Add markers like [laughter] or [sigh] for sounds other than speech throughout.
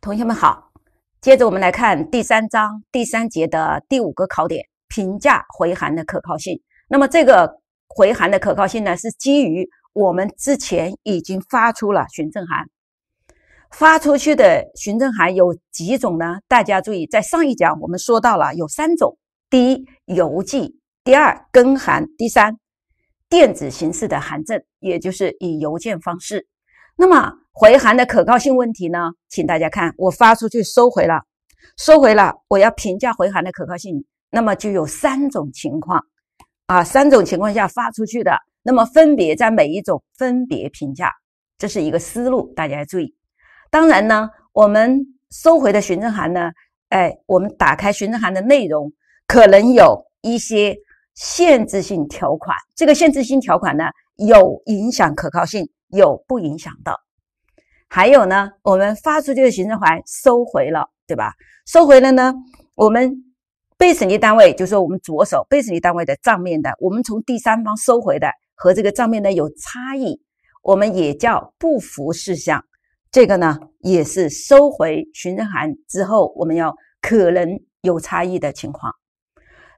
同学们好，接着我们来看第三章第三节的第五个考点：评价回函的可靠性。那么，这个回函的可靠性呢，是基于我们之前已经发出了询证函。发出去的询证函有几种呢？大家注意，在上一讲我们说到了有三种：第一，邮寄；第二，跟函；第三，电子形式的函证，也就是以邮件方式。那么，回函的可靠性问题呢？请大家看，我发出去收回了，收回了，我要评价回函的可靠性，那么就有三种情况，啊，三种情况下发出去的，那么分别在每一种分别评价，这是一个思路，大家注意。当然呢，我们收回的询证函呢，哎，我们打开询证函的内容，可能有一些限制性条款，这个限制性条款呢，有影响可靠性，有不影响的。还有呢，我们发出去的行政函收回了，对吧？收回了呢，我们被审计单位就是我们左手被审计单位的账面的，我们从第三方收回的和这个账面的有差异，我们也叫不符事项。这个呢，也是收回行政函之后我们要可能有差异的情况。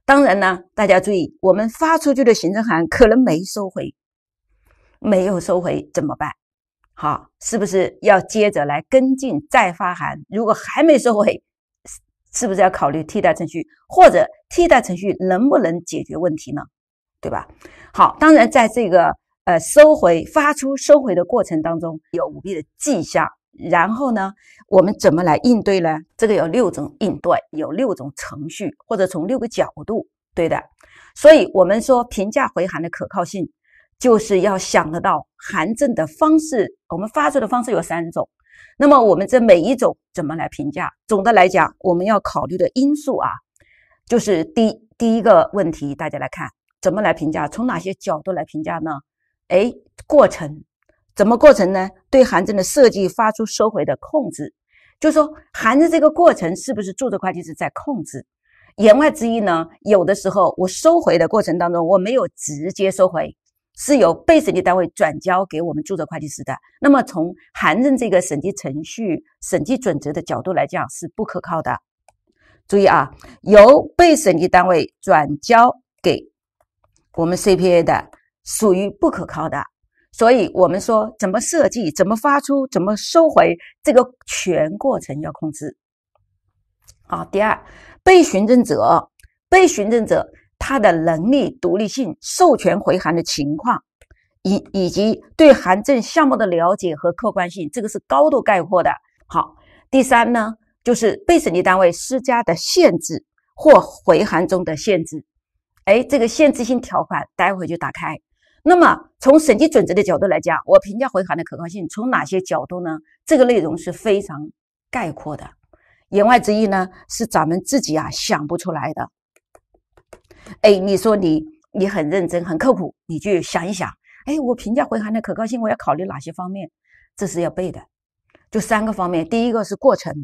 当然呢，大家注意，我们发出去的行政函可能没收回，没有收回怎么办？好，是不是要接着来跟进再发函？如果还没收回，是是不是要考虑替代程序，或者替代程序能不能解决问题呢？对吧？好，当然在这个呃收回发出收回的过程当中有舞弊的迹象，然后呢，我们怎么来应对呢？这个有六种应对，有六种程序，或者从六个角度对的。所以我们说评价回函的可靠性。就是要想得到函证的方式，我们发出的方式有三种。那么我们这每一种怎么来评价？总的来讲，我们要考虑的因素啊，就是第第一个问题，大家来看怎么来评价，从哪些角度来评价呢？哎，过程怎么过程呢？对函证的设计、发出、收回的控制，就说寒症这个过程是不是注册会计师在控制？言外之意呢，有的时候我收回的过程当中，我没有直接收回。是由被审计单位转交给我们注册会计师的。那么，从函证这个审计程序、审计准则的角度来讲，是不可靠的。注意啊，由被审计单位转交给我们 C P A 的，属于不可靠的。所以，我们说怎么设计、怎么发出、怎么收回，这个全过程要控制。好，第二，被询证者，被询证者。他的能力、独立性、授权回函的情况，以以及对函证项目的了解和客观性，这个是高度概括的。好，第三呢，就是被审计单位施加的限制或回函中的限制。哎，这个限制性条款待会儿就打开。那么，从审计准则的角度来讲，我评价回函的可靠性从哪些角度呢？这个内容是非常概括的，言外之意呢，是咱们自己啊想不出来的。哎，你说你你很认真很刻苦，你去想一想，哎，我评价回函的可靠性，我要考虑哪些方面？这是要背的，就三个方面：第一个是过程，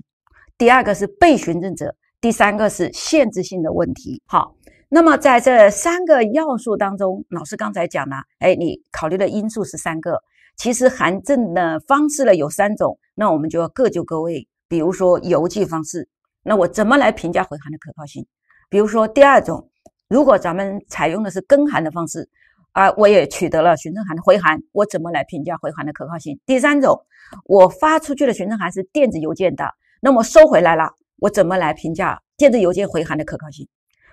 第二个是被询证者，第三个是限制性的问题。好，那么在这三个要素当中，老师刚才讲了，哎，你考虑的因素是三个。其实函证的方式呢有三种，那我们就要各就各位。比如说邮寄方式，那我怎么来评价回函的可靠性？比如说第二种。如果咱们采用的是跟函的方式，啊，我也取得了询证函的回函，我怎么来评价回函的可靠性？第三种，我发出去的询证函是电子邮件的，那么收回来了，我怎么来评价电子邮件回函的可靠性？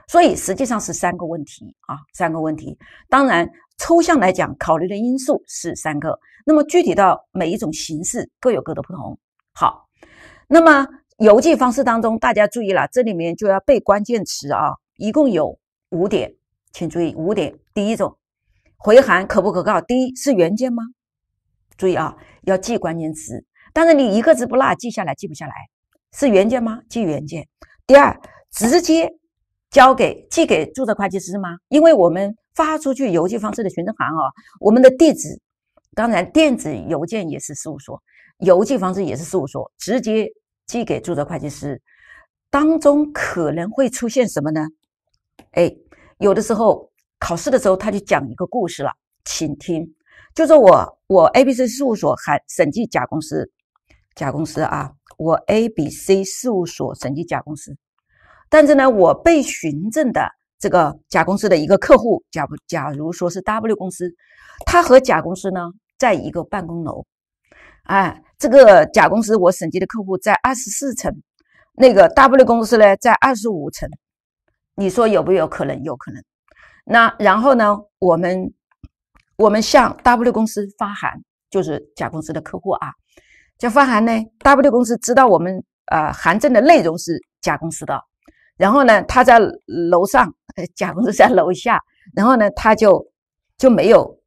所以实际上是三个问题啊，三个问题。当然，抽象来讲，考虑的因素是三个，那么具体到每一种形式各有各的不同。好，那么邮寄方式当中，大家注意了，这里面就要背关键词啊，一共有。五点，请注意五点。第一种回函可不可靠？第一是原件吗？注意啊，要记关键词。当然你一个字不落记下来，记不下来。是原件吗？记原件。第二，直接交给寄给注册会计师吗？因为我们发出去邮寄方式的询证函啊，我们的地址，当然电子邮件也是事务所，邮寄方式也是事务所，直接寄给注册会计师。当中可能会出现什么呢？哎，有的时候考试的时候，他就讲一个故事了，请听，就说我我 A B C 事务所还审计甲公司，甲公司啊，我 A B C 事务所审计甲公司，但是呢，我被询证的这个甲公司的一个客户，假不假如说是 W 公司，他和甲公司呢在一个办公楼，哎，这个甲公司我审计的客户在二十四层，那个 W 公司呢在二十五层。你说有不有可能？有可能。那然后呢？我们我们向 W 公司发函，就是甲公司的客户啊。就发函呢，W 公司知道我们呃函证的内容是甲公司的。然后呢，他在楼上，呃，[laughs] 甲公司在楼下。然后呢，他就就没有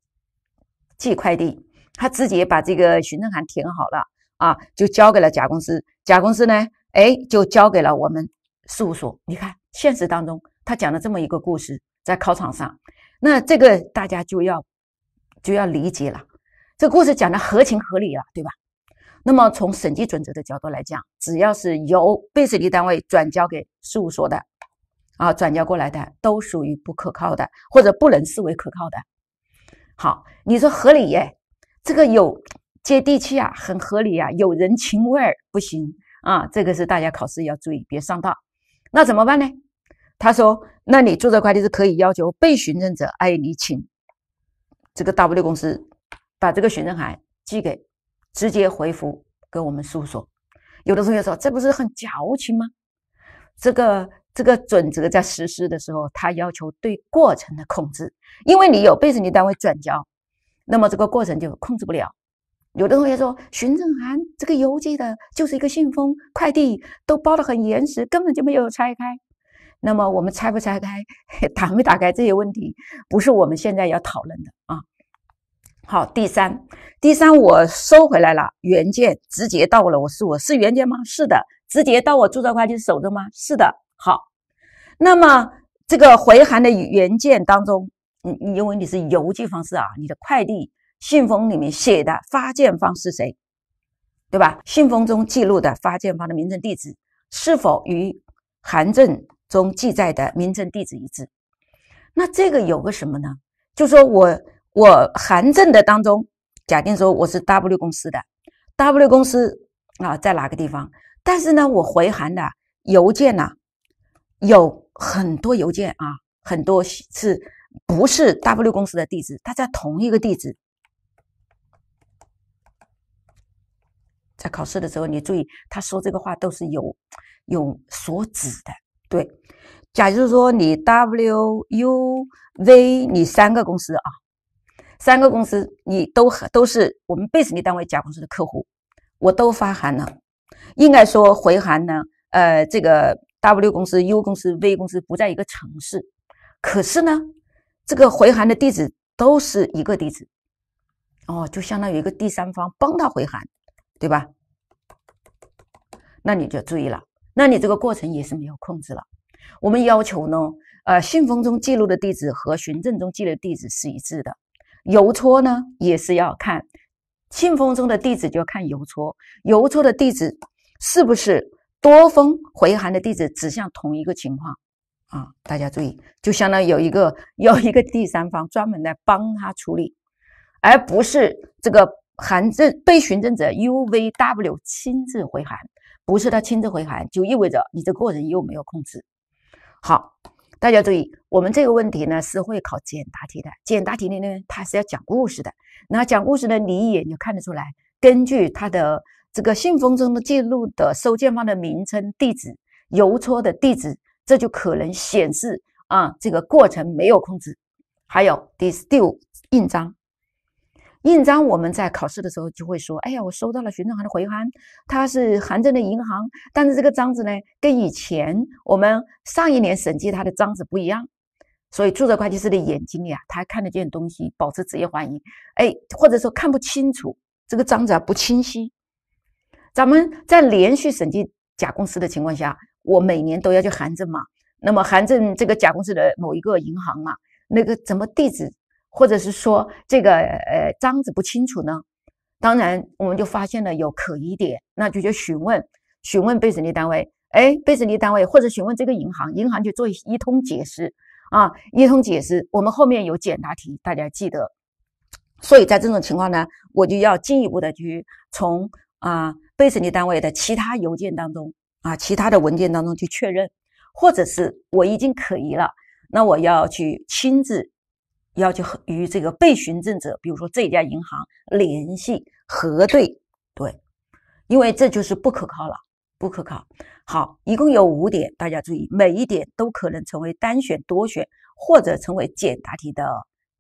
寄快递，他直接把这个询证函填好了啊，就交给了甲公司。甲公司呢，哎，就交给了我们事务所。你看。现实当中，他讲了这么一个故事，在考场上，那这个大家就要就要理解了。这故事讲的合情合理了，对吧？那么从审计准则的角度来讲，只要是由被审计单位转交给事务所的，啊，转交过来的都属于不可靠的，或者不能视为可靠的。好，你说合理耶？这个有接地气啊，很合理啊，有人情味儿，不行啊！这个是大家考试要注意，别上当。那怎么办呢？他说：“那你注册快递是可以要求被询证者，哎，你请这个 W 公司把这个询证函寄给，直接回复给我们事务所。”有的同学说：“这不是很矫情吗？”这个这个准则在实施的时候，他要求对过程的控制，因为你有被审计单位转交，那么这个过程就控制不了。有的同学说：“询证函这个邮寄的，就是一个信封，快递都包的很严实，根本就没有拆开。”那么我们拆不拆开，[laughs] 打没打开这些问题，不是我们现在要讨论的啊。好，第三，第三我收回来了原件，直接到了，我是我是原件吗？是的，直接到我注册会计手中吗？是的。好，那么这个回函的原件当中，你因为你是邮寄方式啊，你的快递信封里面写的发件方是谁，对吧？信封中记录的发件方的名称地址是否与函证。中记载的名称、地址一致，那这个有个什么呢？就说我我函证的当中，假定说我是 W 公司的，W 公司啊在哪个地方？但是呢，我回函的邮件呐，有很多邮件啊，很多是不是 W 公司的地址？他在同一个地址。在考试的时候，你注意他说这个话都是有有所指的。对，假如说你 W、U、V，你三个公司啊，三个公司你都都是我们贝斯尼单位甲公司的客户，我都发函了。应该说回函呢，呃，这个 W 公司、U 公司、V 公司不在一个城市，可是呢，这个回函的地址都是一个地址，哦，就相当于一个第三方帮他回函，对吧？那你就注意了。那你这个过程也是没有控制了。我们要求呢，呃，信封中记录的地址和询证中记录的地址是一致的。邮戳呢，也是要看信封中的地址，就要看邮戳，邮戳的地址是不是多封回函的地址指向同一个情况啊？大家注意，就相当于有一个有一个第三方专门来帮他处理，而不是这个函证被询证者 U V W 亲自回函。不是他亲自回函，就意味着你这个人又没有控制。好，大家注意，我们这个问题呢是会考简答题的。简答题里呢，它是要讲故事的。那讲故事呢，你一眼就看得出来，根据他的这个信封中的记录的收件方的名称、地址、邮戳的地址，这就可能显示啊这个过程没有控制。还有第第五印章。印章，我们在考试的时候就会说：“哎呀，我收到了巡证函的回函，它是函证的银行，但是这个章子呢，跟以前我们上一年审计它的章子不一样。”所以注册会计师的眼睛里啊，他看得见东西，保持职业怀疑，哎，或者说看不清楚，这个章子啊不清晰。咱们在连续审计甲公司的情况下，我每年都要去函证嘛，那么函证这个甲公司的某一个银行嘛，那个怎么地址？或者是说这个呃章子不清楚呢？当然，我们就发现了有可疑点，那就去询问询问被审计单位。哎，被审计单位或者询问这个银行，银行就做一通解释啊，一通解释。我们后面有简答题，大家记得。所以在这种情况呢，我就要进一步的去从啊被审计单位的其他邮件当中啊其他的文件当中去确认，或者是我已经可疑了，那我要去亲自。要求与这个被询证者，比如说这家银行联系核对，对，因为这就是不可靠了，不可靠。好，一共有五点，大家注意，每一点都可能成为单选、多选或者成为简答题的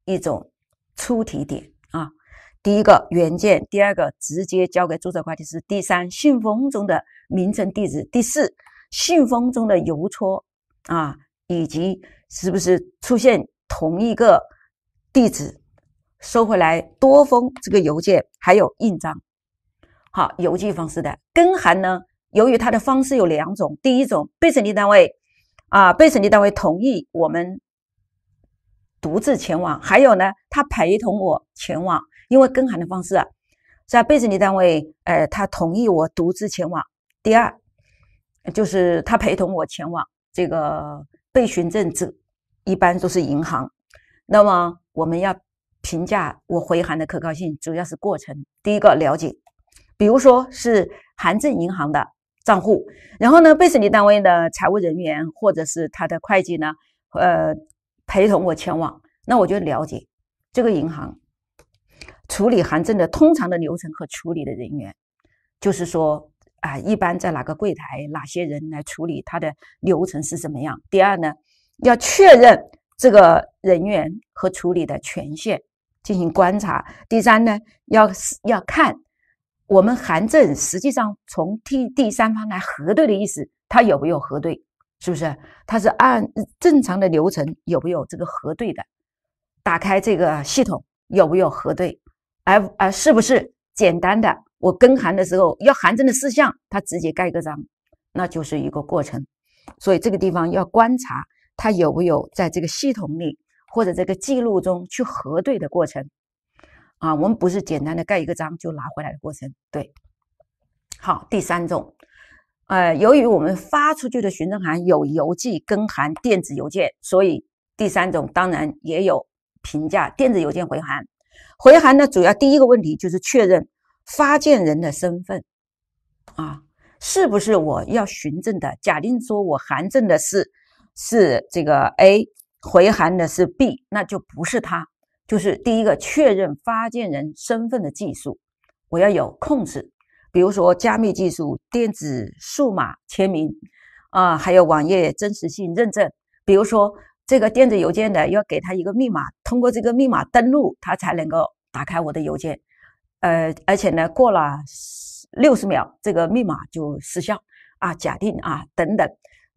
一种出题点啊。第一个原件，第二个直接交给注册会计师，第三信封中的名称、地址，第四信封中的邮戳啊，以及是不是出现同一个。地址收回来多封这个邮件，还有印章。好，邮寄方式的跟函呢？由于它的方式有两种，第一种被审计单位啊，被审计单位同意我们独自前往；还有呢，他陪同我前往。因为跟函的方式啊，在被审计单位，呃，他同意我独自前往。第二就是他陪同我前往。这个被询证者一般都是银行，那么。我们要评价我回函的可靠性，主要是过程。第一个了解，比如说是韩正银行的账户，然后呢，被审计单位的财务人员或者是他的会计呢，呃，陪同我前往，那我就了解这个银行处理函证的通常的流程和处理的人员，就是说啊，一般在哪个柜台，哪些人来处理，它的流程是什么样。第二呢，要确认。这个人员和处理的权限进行观察。第三呢，要是要看我们函证，实际上从第第三方来核对的意思，他有没有核对？是不是？他是按正常的流程有没有这个核对的？打开这个系统有没有核对？而而是不是简单的我跟函的时候要函证的事项，他直接盖个章，那就是一个过程。所以这个地方要观察。他有没有在这个系统里或者这个记录中去核对的过程？啊，我们不是简单的盖一个章就拿回来的过程。对，好，第三种，呃，由于我们发出去的询证函有邮寄跟函、电子邮件，所以第三种当然也有评价电子邮件回函。回函呢，主要第一个问题就是确认发件人的身份，啊，是不是我要询证的？假定说我函证的是。是这个 A 回函的是 B，那就不是它，就是第一个确认发件人身份的技术，我要有控制，比如说加密技术、电子数码签名啊，还有网页真实性认证，比如说这个电子邮件的要给他一个密码，通过这个密码登录，他才能够打开我的邮件，呃，而且呢，过了六十秒，这个密码就失效啊，假定啊，等等。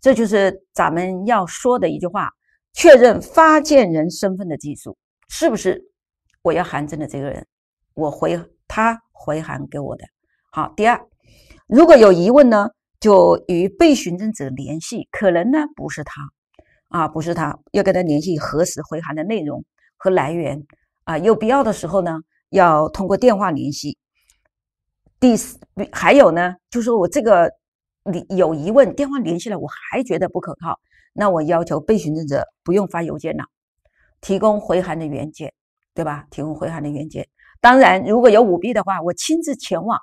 这就是咱们要说的一句话：确认发件人身份的技术是不是我要函证的这个人？我回他回函给我的。好，第二，如果有疑问呢，就与被询证者联系，可能呢不是他啊，不是他，要跟他联系核实回函的内容和来源啊。有必要的时候呢，要通过电话联系。第四，还有呢，就是我这个。你有疑问，电话联系了，我还觉得不可靠，那我要求被询证者不用发邮件了，提供回函的原件，对吧？提供回函的原件。当然，如果有舞弊的话，我亲自前往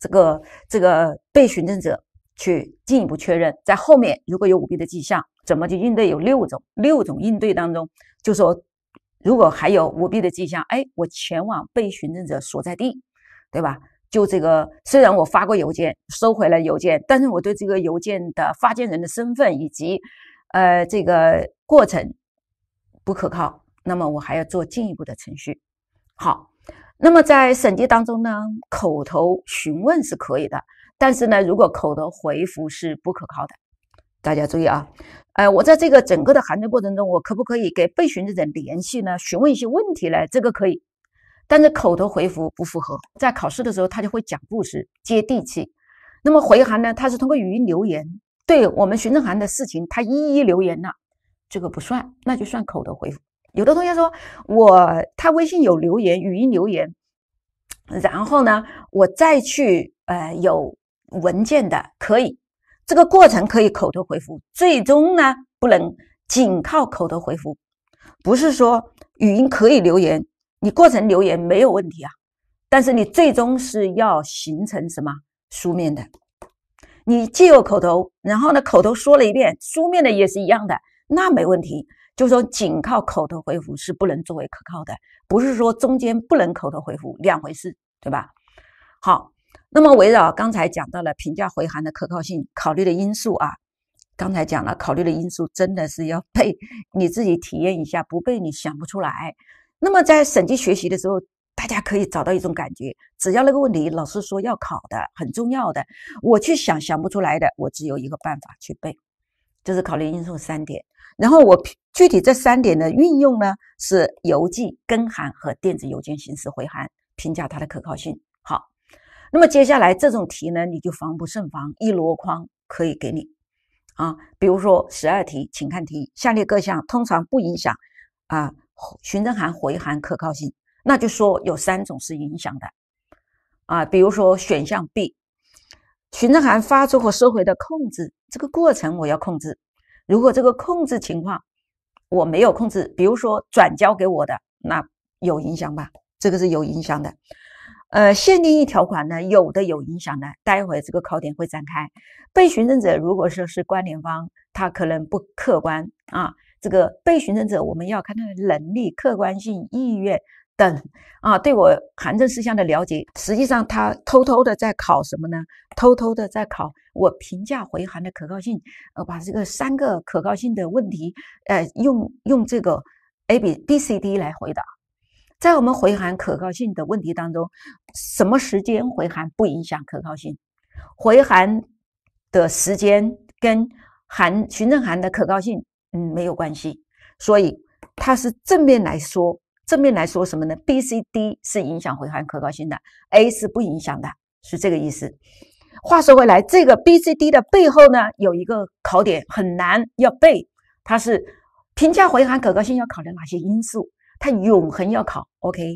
这个这个被询证者去进一步确认。在后面如果有舞弊的迹象，怎么去应对？有六种，六种应对当中，就说如果还有舞弊的迹象，哎，我前往被询证者所在地，对吧？就这个，虽然我发过邮件，收回了邮件，但是我对这个邮件的发件人的身份以及，呃，这个过程不可靠，那么我还要做进一步的程序。好，那么在审计当中呢，口头询问是可以的，但是呢，如果口头回复是不可靠的，大家注意啊，呃，我在这个整个的函证过程中，我可不可以给被询的人联系呢？询问一些问题呢？这个可以。但是口头回复不符合，在考试的时候他就会讲故事，接地气。那么回函呢？他是通过语音留言，对我们询证函的事情，他一一留言了，这个不算，那就算口头回复。有的同学说，我他微信有留言，语音留言，然后呢，我再去呃有文件的可以，这个过程可以口头回复。最终呢，不能仅靠口头回复，不是说语音可以留言。你过程留言没有问题啊，但是你最终是要形成什么书面的？你既有口头，然后呢，口头说了一遍，书面的也是一样的，那没问题。就说仅靠口头回复是不能作为可靠的，不是说中间不能口头回复两回事，对吧？好，那么围绕刚才讲到了评价回函的可靠性考虑的因素啊，刚才讲了考虑的因素真的是要背，你自己体验一下，不背你想不出来。那么在审计学习的时候，大家可以找到一种感觉：只要那个问题老师说要考的，很重要的，我去想想不出来的，我只有一个办法去背，就是考虑因素三点。然后我具体这三点的运用呢，是邮寄、跟函和电子邮件形式回函评价它的可靠性。好，那么接下来这种题呢，你就防不胜防，一箩筐可以给你啊。比如说十二题，请看题：下列各项通常不影响啊。询证函回函可靠性，那就说有三种是影响的啊，比如说选项 B，询证函发出和收回的控制，这个过程我要控制，如果这个控制情况我没有控制，比如说转交给我的，那有影响吧？这个是有影响的。呃，限定一条款呢，有的有影响的，待会这个考点会展开。被询证者如果说是关联方，他可能不客观啊。这个被询证者，我们要看他的能力、客观性、意愿等啊，对我函证事项的了解。实际上，他偷偷的在考什么呢？偷偷的在考我评价回函的可靠性。呃，把这个三个可靠性的问题，呃，用用这个 A、B、B、C、D 来回答。在我们回函可靠性的问题当中，什么时间回函不影响可靠性？回函的时间跟函询证函的可靠性。嗯，没有关系，所以它是正面来说，正面来说什么呢？B、C、D 是影响回函可靠性的，A 是不影响的，是这个意思。话说回来，这个 B、C、D 的背后呢，有一个考点很难要背，它是评价回函可靠性要考虑哪些因素，它永恒要考。OK，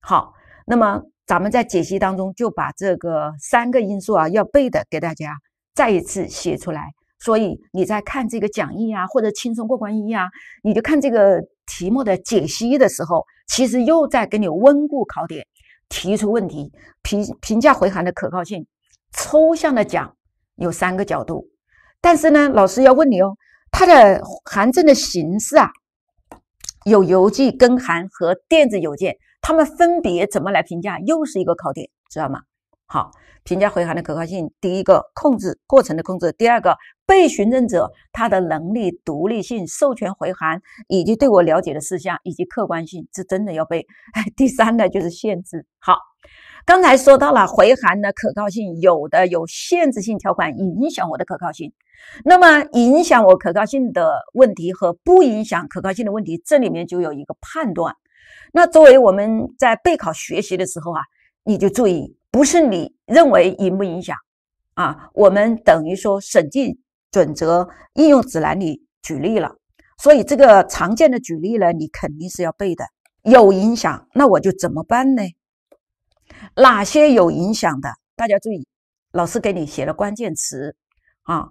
好，那么咱们在解析当中就把这个三个因素啊要背的给大家再一次写出来。所以你在看这个讲义啊，或者轻松过关一啊，你就看这个题目的解析的时候，其实又在给你温故考点，提出问题，评评价回函的可靠性。抽象的讲有三个角度，但是呢，老师要问你哦，它的函证的形式啊，有邮寄跟函和电子邮件，他们分别怎么来评价？又是一个考点，知道吗？好，评价回函的可靠性，第一个控制过程的控制，第二个。被询证者他的能力、独立性、授权回函以及对我了解的事项以及客观性这真的要背。第三呢，就是限制。好，刚才说到了回函的可靠性，有的有限制性条款影响我的可靠性。那么影响我可靠性的问题和不影响可靠性的问题，这里面就有一个判断。那作为我们在备考学习的时候啊，你就注意，不是你认为影不影响啊，我们等于说审计准则应用指南里举例了，所以这个常见的举例呢，你肯定是要背的。有影响，那我就怎么办呢？哪些有影响的？大家注意，老师给你写了关键词啊。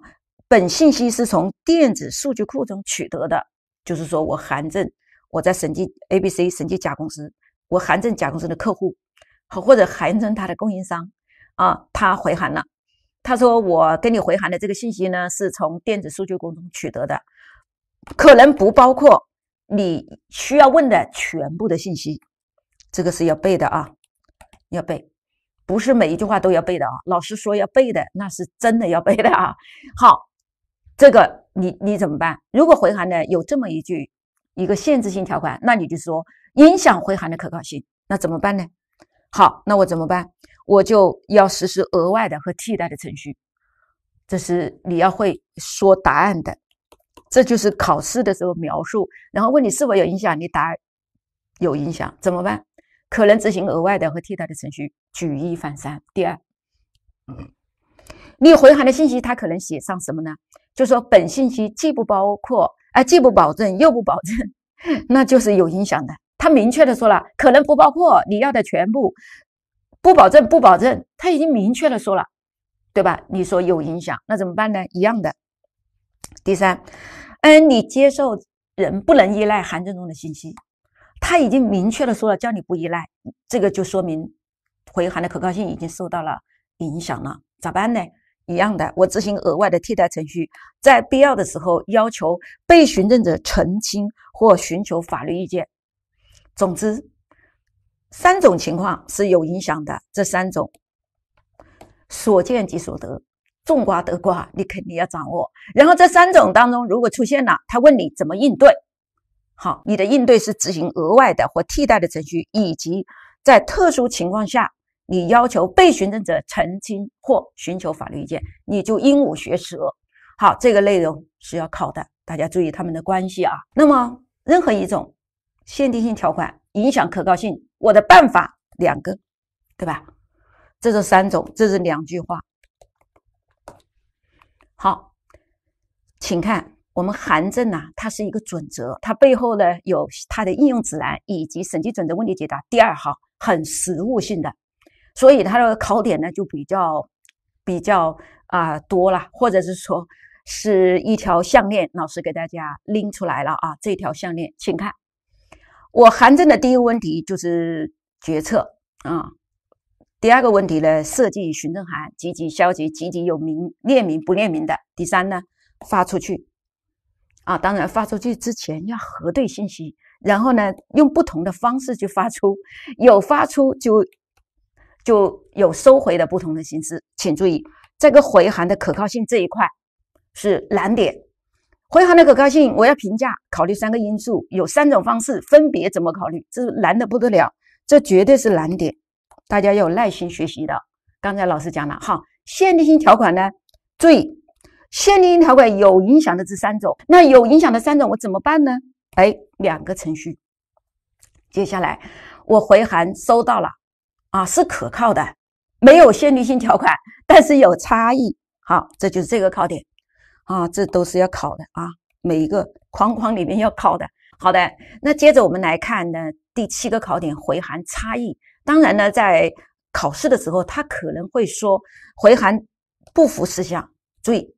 本信息是从电子数据库中取得的，就是说我函证，我在审计 A、B、C 审计甲公司，我函证甲公司的客户，或者函证他的供应商啊，他回函了。他说：“我跟你回函的这个信息呢，是从电子数据库中取得的，可能不包括你需要问的全部的信息。这个是要背的啊，要背，不是每一句话都要背的啊。老师说要背的，那是真的要背的啊。好，这个你你怎么办？如果回函呢有这么一句一个限制性条款，那你就说影响回函的可靠性，那怎么办呢？好，那我怎么办？”我就要实施额外的和替代的程序，这是你要会说答案的，这就是考试的时候描述，然后问你是否有影响，你答有影响怎么办？可能执行额外的和替代的程序，举一反三。第二，你回函的信息，它可能写上什么呢？就说本信息既不包括，哎，既不保证，又不保证，[laughs] 那就是有影响的。他明确的说了，可能不包括你要的全部。不保证，不保证，他已经明确的说了，对吧？你说有影响，那怎么办呢？一样的。第三，嗯，你接受人不能依赖函证中的信息，他已经明确的说了叫你不依赖，这个就说明回函的可靠性已经受到了影响了，咋办呢？一样的，我执行额外的替代程序，在必要的时候要求被询证者澄清或寻求法律意见。总之。三种情况是有影响的，这三种所见即所得，种瓜得瓜，你肯定要掌握。然后这三种当中，如果出现了，他问你怎么应对，好，你的应对是执行额外的或替代的程序，以及在特殊情况下，你要求被询证者澄清或寻求法律意见，你就鹦鹉学舌。好，这个内容是要考的，大家注意他们的关系啊。那么，任何一种限定性条款影响可靠性。我的办法两个，对吧？这是三种，这是两句话。好，请看我们函证呢，它是一个准则，它背后呢有它的应用指南以及审计准则问题解答。第二，哈，很实务性的，所以它的考点呢就比较比较啊多了，或者是说是一条项链，老师给大家拎出来了啊，这条项链，请看。我函证的第一个问题就是决策啊，第二个问题呢，设计询证函，积极、消极、积极有名、列名不列名的。第三呢，发出去啊，当然发出去之前要核对信息，然后呢，用不同的方式去发出，有发出就就有收回的不同的形式，请注意这个回函的可靠性这一块是难点。回函的可靠性，我要评价，考虑三个因素，有三种方式，分别怎么考虑？这难的不得了，这绝对是难点，大家要有耐心学习的。刚才老师讲了，哈，限定性条款呢？注意，限定性条款有影响的这三种，那有影响的三种我怎么办呢？哎，两个程序。接下来我回函收到了，啊，是可靠的，没有限定性条款，但是有差异。好，这就是这个考点。啊，这都是要考的啊，每一个框框里面要考的。好的，那接着我们来看呢，第七个考点回函差异。当然呢，在考试的时候，他可能会说回函不符事项。注意，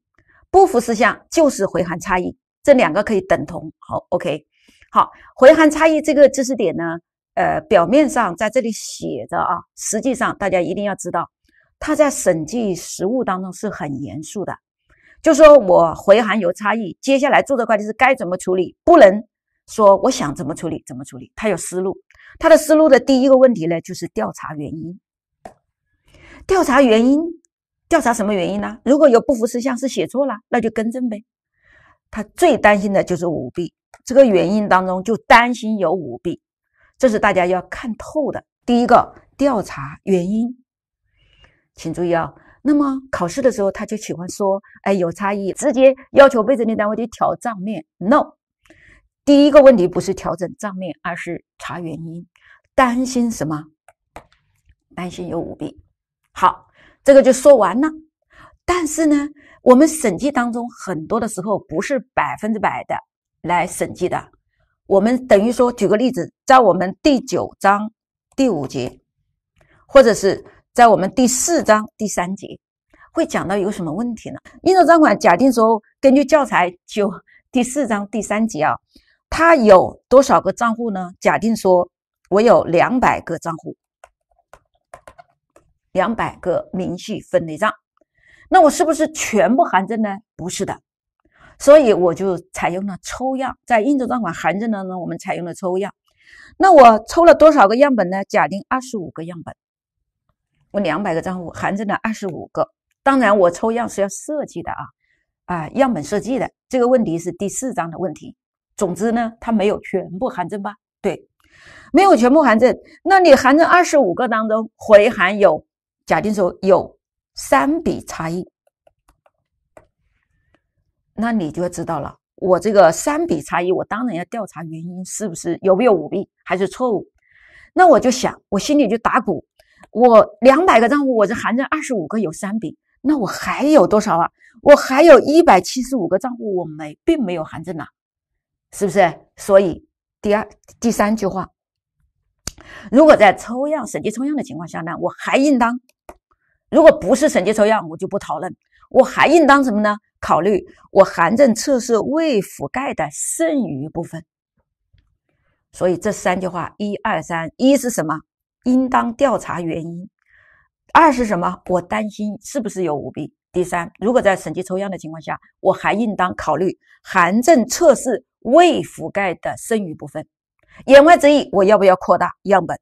不符事项就是回函差异，这两个可以等同。好，OK，好，回函差异这个知识点呢，呃，表面上在这里写着啊，实际上大家一定要知道，它在审计实务当中是很严肃的。就说我回函有差异，接下来做这会计师该怎么处理？不能说我想怎么处理怎么处理。他有思路，他的思路的第一个问题呢，就是调查原因。调查原因，调查什么原因呢？如果有不符事项是写错了，那就更正呗。他最担心的就是舞弊，这个原因当中就担心有舞弊，这是大家要看透的。第一个调查原因，请注意啊。那么考试的时候，他就喜欢说：“哎，有差异。”直接要求被认定单位去调账面。No，第一个问题不是调整账面，而是查原因。担心什么？担心有舞弊。好，这个就说完了。但是呢，我们审计当中很多的时候不是百分之百的来审计的。我们等于说，举个例子，在我们第九章第五节，或者是。在我们第四章第三节会讲到有什么问题呢？应收账款假定说，根据教材就第四章第三节啊，它有多少个账户呢？假定说我有两百个账户，两百个明细分类账，那我是不是全部函证呢？不是的，所以我就采用了抽样。在应收账款函证呢，我们采用了抽样。那我抽了多少个样本呢？假定二十五个样本。我两百个账户，含证呢二十五个。当然，我抽样是要设计的啊，啊，样本设计的。这个问题是第四章的问题。总之呢，它没有全部含证吧？对，没有全部含证。那你含证二十五个当中，回函有，假定说有三笔差异，那你就要知道了。我这个三笔差异，我当然要调查原因，是不是有没有舞弊，还是错误？那我就想，我心里就打鼓。我两百个账户，我这函证二十五个有三笔，那我还有多少啊？我还有一百七十五个账户，我没并没有函证呢，是不是？所以第二、第三句话，如果在抽样审计抽样的情况下呢，我还应当，如果不是审计抽样，我就不讨论，我还应当什么呢？考虑我函证测试未覆盖的剩余部分。所以这三句话，一、二、三，一是什么？应当调查原因。二是什么？我担心是不是有舞弊。第三，如果在审计抽样的情况下，我还应当考虑函证测试未覆盖的剩余部分。言外之意，我要不要扩大样本？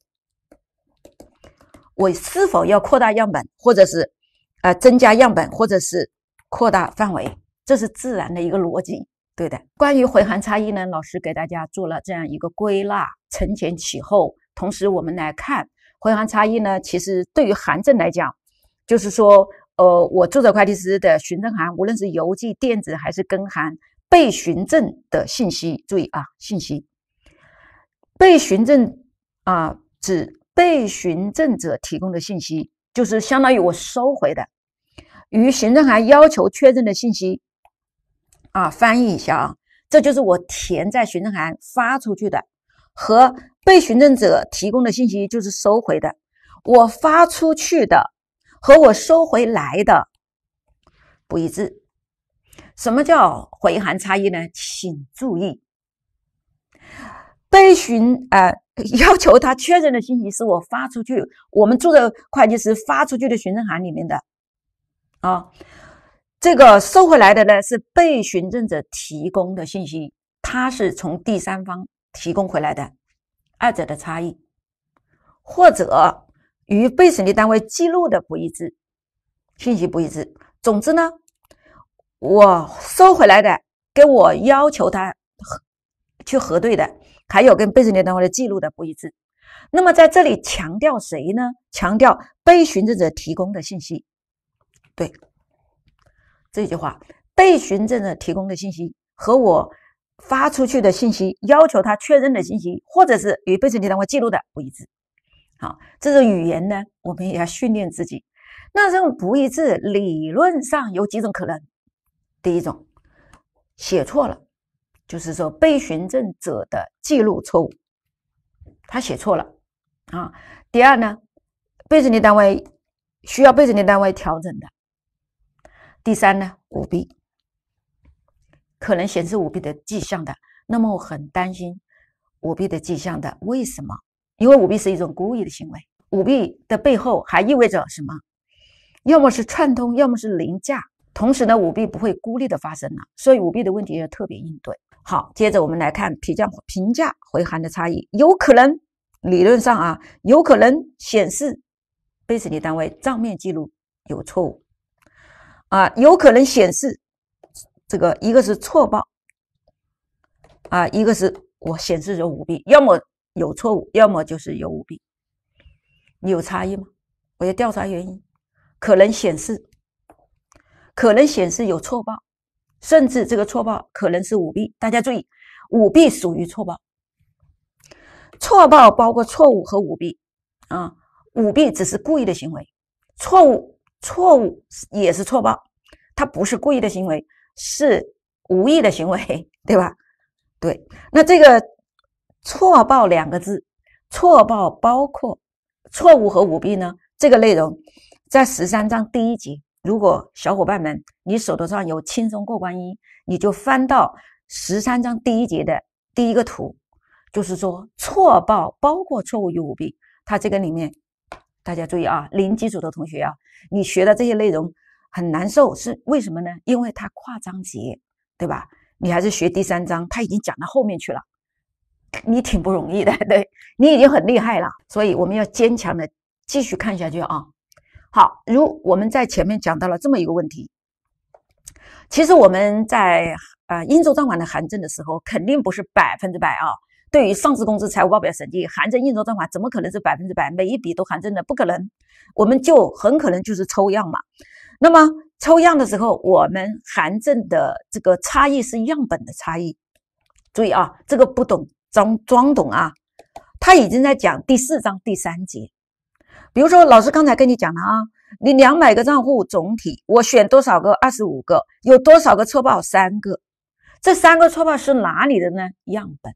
我是否要扩大样本，或者是呃增加样本，或者是扩大范围？这是自然的一个逻辑，对的。关于回函差异呢，老师给大家做了这样一个归纳，承前启后。同时，我们来看回函差异呢。其实，对于函证来讲，就是说，呃，我注册会计师的询证函，无论是邮寄、电子还是跟函，被询证的信息，注意啊，信息，被询证啊，指被询证者提供的信息，就是相当于我收回的，与询证函要求确认的信息，啊，翻译一下啊，这就是我填在询证函发出去的。和被询证者提供的信息就是收回的，我发出去的和我收回来的不一致。什么叫回函差异呢？请注意，被询呃 [laughs] 要求他确认的信息是我发出去，我们做的会计师发出去的询证函里面的啊，这个收回来的呢是被询证者提供的信息，他是从第三方。提供回来的，二者的差异，或者与被审计单位记录的不一致，信息不一致。总之呢，我收回来的跟我要求他去核对的，还有跟被审计单位的记录的不一致。那么在这里强调谁呢？强调被询证者提供的信息。对，这句话，被询证者提供的信息和我。发出去的信息要求他确认的信息，或者是与被审计单位记录的不一致。好，这种语言呢，我们也要训练自己。那这种不一致，理论上有几种可能？第一种，写错了，就是说被询证者的记录错误，他写错了啊。第二呢，被审计单位需要被审计单位调整的。第三呢，舞弊。可能显示舞弊的迹象的，那么我很担心舞弊的迹象的。为什么？因为舞弊是一种故意的行为。舞弊的背后还意味着什么？要么是串通，要么是凌驾。同时呢，舞弊不会孤立的发生了，所以舞弊的问题要特别应对。好，接着我们来看评价评价回函的差异，有可能理论上啊，有可能显示被审计单位账面记录有错误啊，有可能显示。这个一个是错报，啊，一个是我显示有舞弊，要么有错误，要么就是有舞弊。有差异吗？我要调查原因，可能显示，可能显示有错报，甚至这个错报可能是舞弊。大家注意，舞弊属于错报，错报包括错误和舞弊，啊，舞弊只是故意的行为，错误错误也是错报，它不是故意的行为。是无意的行为，[laughs] 对吧？对，那这个“错报”两个字，“错报”包括错误和舞弊呢？这个内容在十三章第一节。如果小伙伴们，你手头上有《轻松过关一》，你就翻到十三章第一节的第一个图，就是说“错报”包括错误与舞弊。它这个里面，大家注意啊，零基础的同学啊，你学的这些内容。很难受，是为什么呢？因为他跨章节，对吧？你还是学第三章，他已经讲到后面去了，你挺不容易的，[laughs] 对你已经很厉害了。所以我们要坚强的继续看下去啊！好，如我们在前面讲到了这么一个问题，其实我们在啊应收账款的函证的时候，肯定不是百分之百啊。对于上市公司财务报表审计，函证应收账款怎么可能是百分之百每一笔都函证的？不可能，我们就很可能就是抽样嘛。那么抽样的时候，我们函证的这个差异是样本的差异。注意啊，这个不懂装装懂啊。他已经在讲第四章第三节。比如说，老师刚才跟你讲了啊，你两百个账户总体，我选多少个？二十五个，有多少个错报？三个，这三个错报是哪里的呢？样本。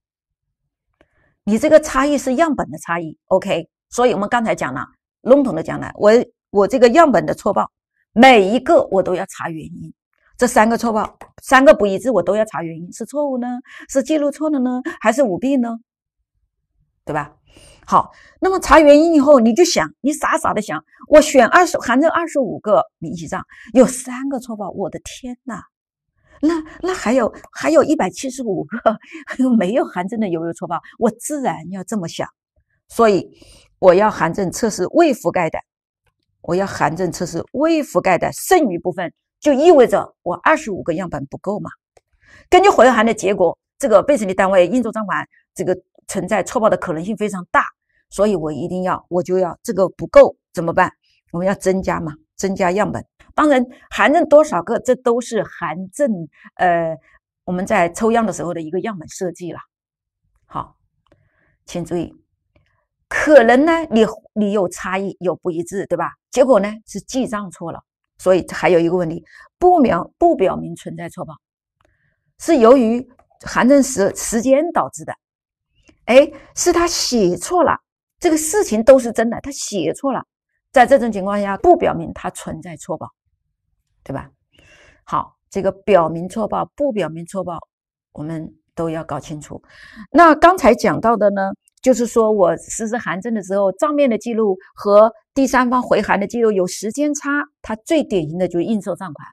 你这个差异是样本的差异。OK，所以我们刚才讲了，笼统的讲了，我我这个样本的错报。每一个我都要查原因，这三个错报，三个不一致，我都要查原因，是错误呢，是记录错了呢，还是舞弊呢？对吧？好，那么查原因以后，你就想，你傻傻的想，我选二十含着二十五个明细账有三个错报，我的天呐，那那还有还有一百七十五个 [laughs] 没有含证的有没有错报？我自然要这么想，所以我要含证测试未覆盖的。我要函证测试未覆盖的剩余部分，就意味着我二十五个样本不够嘛？根据回函的结果，这个被审计单位应收账款这个存在错报的可能性非常大，所以我一定要我就要这个不够怎么办？我们要增加嘛？增加样本？当然，函证多少个，这都是函证呃我们在抽样的时候的一个样本设计了。好，请注意。可能呢，你你有差异，有不一致，对吧？结果呢是记账错了，所以还有一个问题，不表不表明存在错报，是由于寒证时时间导致的，哎，是他写错了，这个事情都是真的，他写错了，在这种情况下不表明他存在错报，对吧？好，这个表明错报不表明错报，我们都要搞清楚。那刚才讲到的呢？就是说我实施函证的时候，账面的记录和第三方回函的记录有时间差，它最典型的就是应收账款。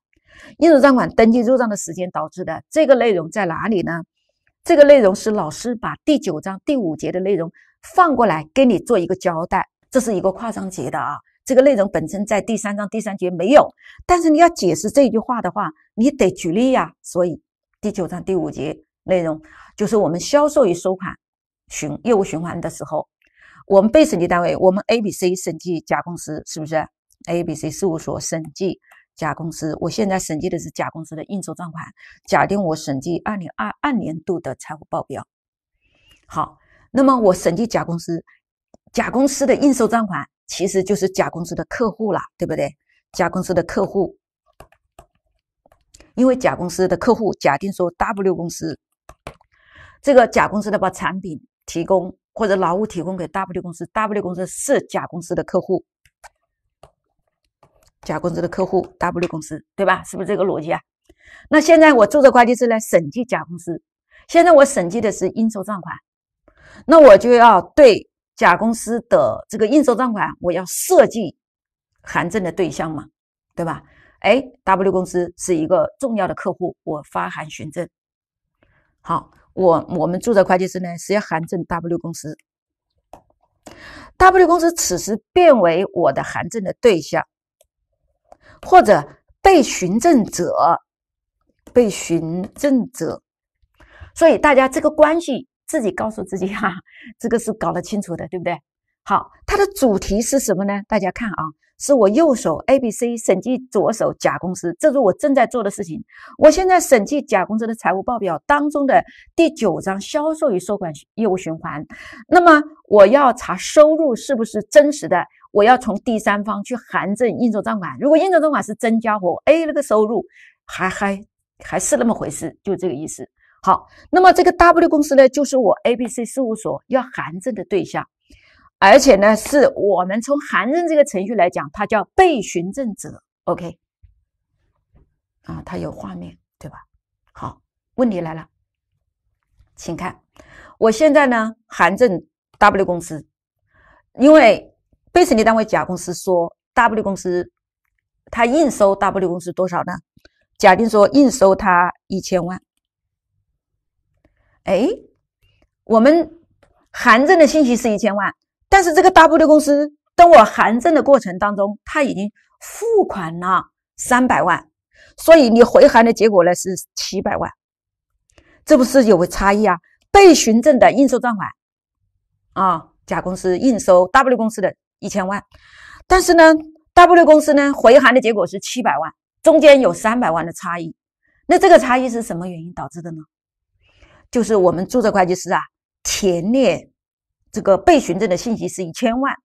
应收账款登记入账的时间导致的这个内容在哪里呢？这个内容是老师把第九章第五节的内容放过来给你做一个交代，这是一个跨章节的啊。这个内容本身在第三章第三节没有，但是你要解释这句话的话，你得举例呀。所以第九章第五节内容就是我们销售与收款。循业务循环的时候，我们被审计单位，我们 A B C 审计甲公司，是不是？A B C 事务所审计甲公司，我现在审计的是甲公司的应收账款。假定我审计二零二二年度的财务报表。好，那么我审计甲公司，甲公司的应收账款其实就是甲公司的客户了，对不对？甲公司的客户，因为甲公司的客户，假定说 W 公司，这个甲公司的把产品。提供或者劳务提供给 W 公司，W 公司是甲公司的客户，甲公司的客户 W 公司，对吧？是不是这个逻辑啊？那现在我注册会计师来审计甲公司，现在我审计的是应收账款，那我就要对甲公司的这个应收账款，我要设计函证的对象嘛，对吧？哎，W 公司是一个重要的客户，我发函询证，好。我我们注册会计师呢是要函证 W 公司，W 公司此时变为我的函证的对象，或者被询证者，被询证者，所以大家这个关系自己告诉自己哈，这个是搞得清楚的，对不对？好，它的主题是什么呢？大家看啊，是我右手 A B C 审计左手甲公司，这是我正在做的事情。我现在审计甲公司的财务报表当中的第九章销售与收款业务循环，那么我要查收入是不是真实的，我要从第三方去函证应收账款。如果应收账款是真家伙，A 那个收入还还还是那么回事，就这个意思。好，那么这个 W 公司呢，就是我 A B C 事务所要函证的对象。而且呢，是我们从函证这个程序来讲，它叫被询证者，OK，啊，它有画面，对吧？好，问题来了，请看，我现在呢，函证 W 公司，因为被审计单位甲公司说 W 公司，它应收 W 公司多少呢？假定说应收他一千万，哎，我们函证的信息是一千万。但是这个 W 公司等我函证的过程当中，他已经付款了三百万，所以你回函的结果呢是七百万，这不是有个差异啊？被询证的应收账款啊，甲公司应收 W 公司的一千万，但是呢，W 公司呢回函的结果是七百万，中间有三百万的差异，那这个差异是什么原因导致的呢？就是我们注册会计师啊，填列。这个被询证的信息是一千万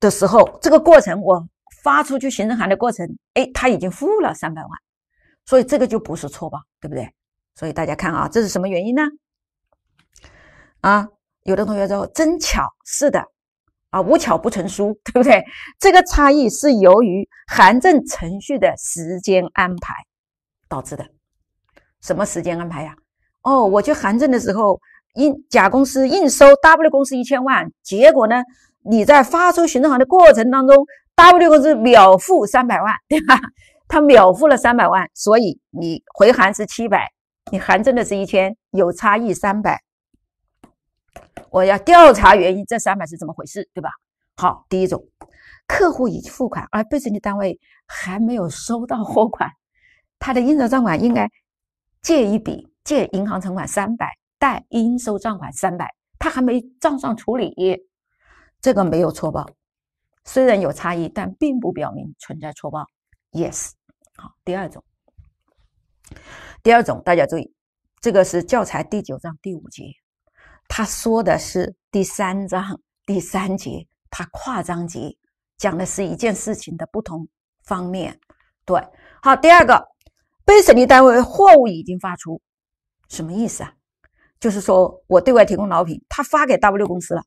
的时候，这个过程我发出去询证函的过程，哎，他已经付了三百万，所以这个就不是错报，对不对？所以大家看啊，这是什么原因呢？啊，有的同学说真巧，是的，啊，无巧不成书，对不对？这个差异是由于函证程序的时间安排导致的。什么时间安排呀？哦，我去函证的时候。应甲公司应收 W 公司一千万，结果呢？你在发出询证函的过程当中，W 公司秒付三百万，对吧？[laughs] 他秒付了三百万，所以你回函是七百，你函证的是一千，有差异三百。我要调查原因，这三百是怎么回事，对吧？好，第一种，客户已付款，而被审计单位还没有收到货款，他的应收账款应该借一笔，借银行存款三百。贷应收账款三百，他还没账上处理，这个没有错报，虽然有差异，但并不表明存在错报。Yes，好，第二种，第二种大家注意，这个是教材第九章第五节，他说的是第三章第三节，他跨章节讲的是一件事情的不同方面。对，好，第二个，被审计单位货物已经发出，什么意思啊？就是说我对外提供老品，他发给 W 公司了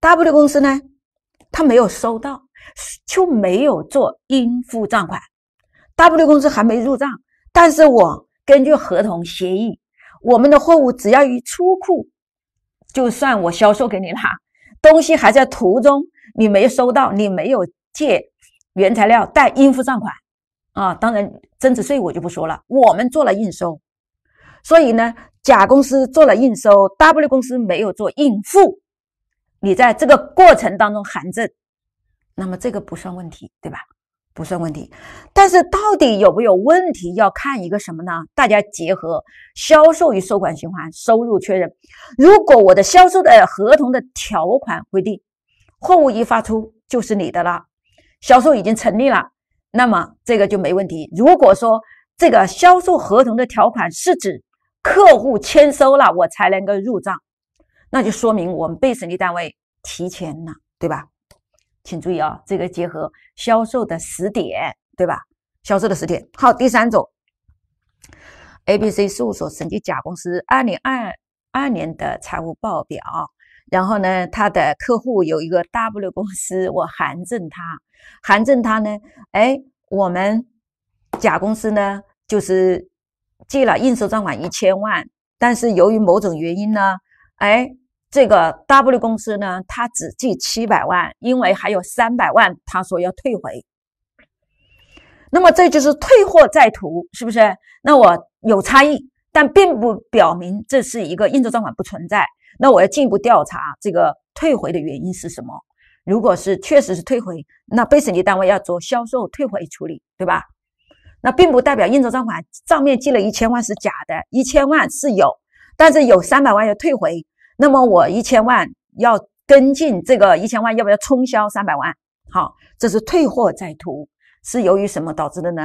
，W 公司呢，他没有收到，就没有做应付账款，W 公司还没入账，但是我根据合同协议，我们的货物只要一出库，就算我销售给你了，东西还在途中，你没收到，你没有借原材料带应付账款，啊，当然增值税我就不说了，我们做了应收。所以呢，甲公司做了应收，W 公司没有做应付，你在这个过程当中含证，那么这个不算问题，对吧？不算问题。但是到底有没有问题，要看一个什么呢？大家结合销售与收款循环收入确认。如果我的销售的合同的条款规定，货物一发出就是你的了，销售已经成立了，那么这个就没问题。如果说这个销售合同的条款是指客户签收了，我才能够入账，那就说明我们被审计单位提前了，对吧？请注意啊，这个结合销售的时点，对吧？销售的时点。好，第三种，A、B、C 事务所审计甲公司二零二二年的财务报表，然后呢，他的客户有一个 W 公司，我函证他，函证他呢，哎，我们甲公司呢，就是。记了应收账款一千万，但是由于某种原因呢，哎，这个 W 公司呢，他只记七百万，因为还有三百万，他说要退回。那么这就是退货在途，是不是？那我有差异，但并不表明这是一个应收账款不存在。那我要进一步调查这个退回的原因是什么。如果是确实是退回，那被审计单位要做销售退回处理，对吧？那并不代表应收账款账面记了一千万是假的，一千万是有，但是有三百万要退回，那么我一千万要跟进这个一千万，要不要冲销三百万？好，这是退货在途，是由于什么导致的呢？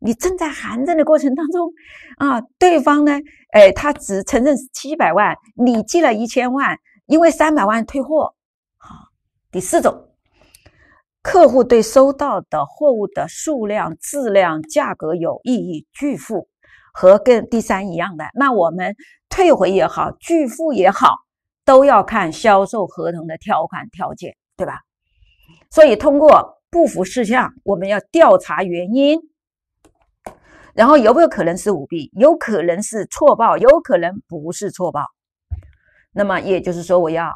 你正在函证的过程当中，啊，对方呢，哎，他只承认七百万，你记了一千万，因为三百万退货。好，第四种。客户对收到的货物的数量、质量、价格有异议，拒付和跟第三一样的，那我们退回也好，拒付也好，都要看销售合同的条款条件，对吧？所以通过不符事项，我们要调查原因，然后有没有可能是舞弊，有可能是错报，有可能不是错报。那么也就是说，我要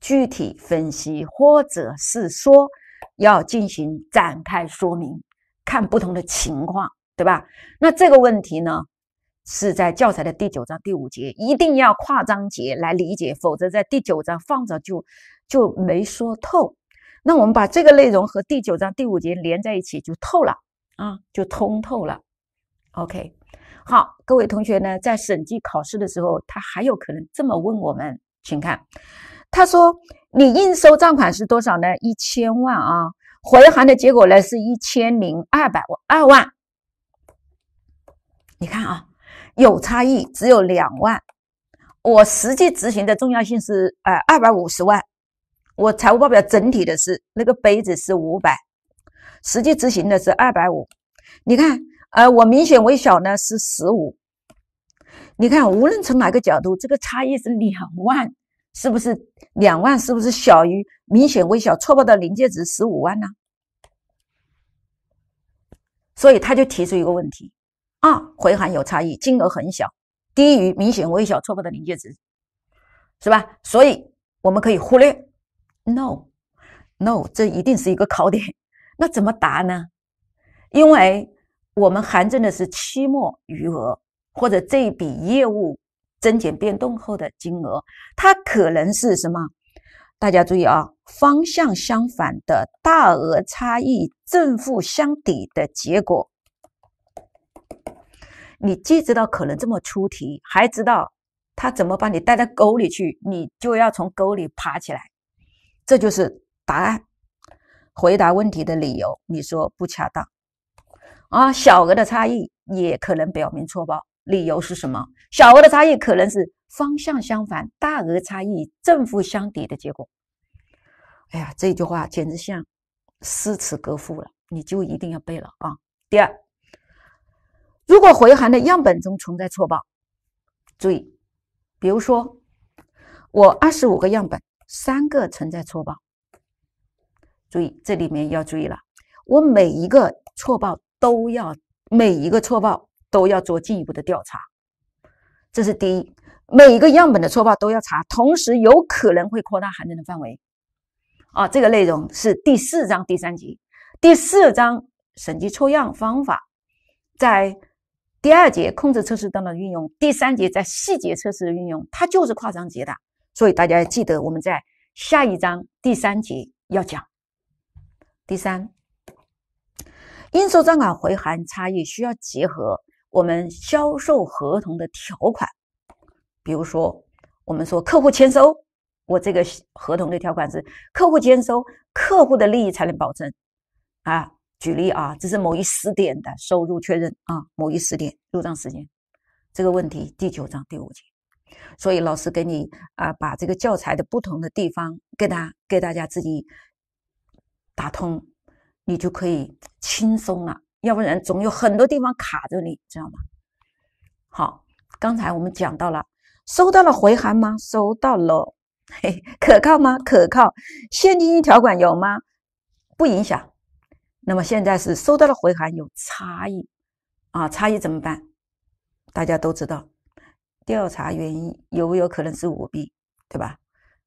具体分析，或者是说。要进行展开说明，看不同的情况，对吧？那这个问题呢，是在教材的第九章第五节，一定要跨章节来理解，否则在第九章放着就就没说透。那我们把这个内容和第九章第五节连在一起就透了啊，就通透了。OK，好，各位同学呢，在审计考试的时候，他还有可能这么问我们，请看。他说：“你应收账款是多少呢？一千万啊！回函的结果呢是一千零二百二万。你看啊，有差异，只有两万。我实际执行的重要性是呃二百五十万。我财务报表整体的是那个杯子是五百，实际执行的是二百五。你看呃，我明显微小呢是十五。你看，无论从哪个角度，这个差异是两万。”是不是两万？是不是小于明显微小，错报的临界值十五万呢？所以他就提出一个问题：二回函有差异，金额很小，低于明显微小，错报的临界值，是吧？所以我们可以忽略。No，No，这一定是一个考点。那怎么答呢？因为我们函证的是期末余额或者这笔业务。增减变动后的金额，它可能是什么？大家注意啊，方向相反的大额差异，正负相抵的结果。你既知道可能这么出题，还知道他怎么把你带到沟里去，你就要从沟里爬起来。这就是答案，回答问题的理由。你说不恰当啊？小额的差异也可能表明错报。理由是什么？小额的差异可能是方向相反，大额差异正负相抵的结果。哎呀，这句话简直像诗词歌赋了，你就一定要背了啊！第二，如果回函的样本中存在错报，注意，比如说我二十五个样本，三个存在错报。注意，这里面要注意了，我每一个错报都要每一个错报。都要做进一步的调查，这是第一，每一个样本的错报都要查，同时有可能会扩大函证的范围，啊，这个内容是第四章第三节，第四章审计抽样方法，在第二节控制测试中的运用，第三节在细节测试的运用，它就是跨章节的，所以大家记得我们在下一章第三节要讲。第三，应收账款回函差异需要结合。我们销售合同的条款，比如说，我们说客户签收，我这个合同的条款是客户签收，客户的利益才能保证。啊，举例啊，这是某一时点的收入确认啊，某一时点入账时间。这个问题第九章第五节。所以老师给你啊，把这个教材的不同的地方给他给大家自己打通，你就可以轻松了。要不然总有很多地方卡着你，知道吗？好，刚才我们讲到了，收到了回函吗？收到了，嘿，[laughs] 可靠吗？可靠。现金条款有吗？不影响。那么现在是收到了回函，有差异啊，差异怎么办？大家都知道，调查原因有没有可能是舞弊，对吧？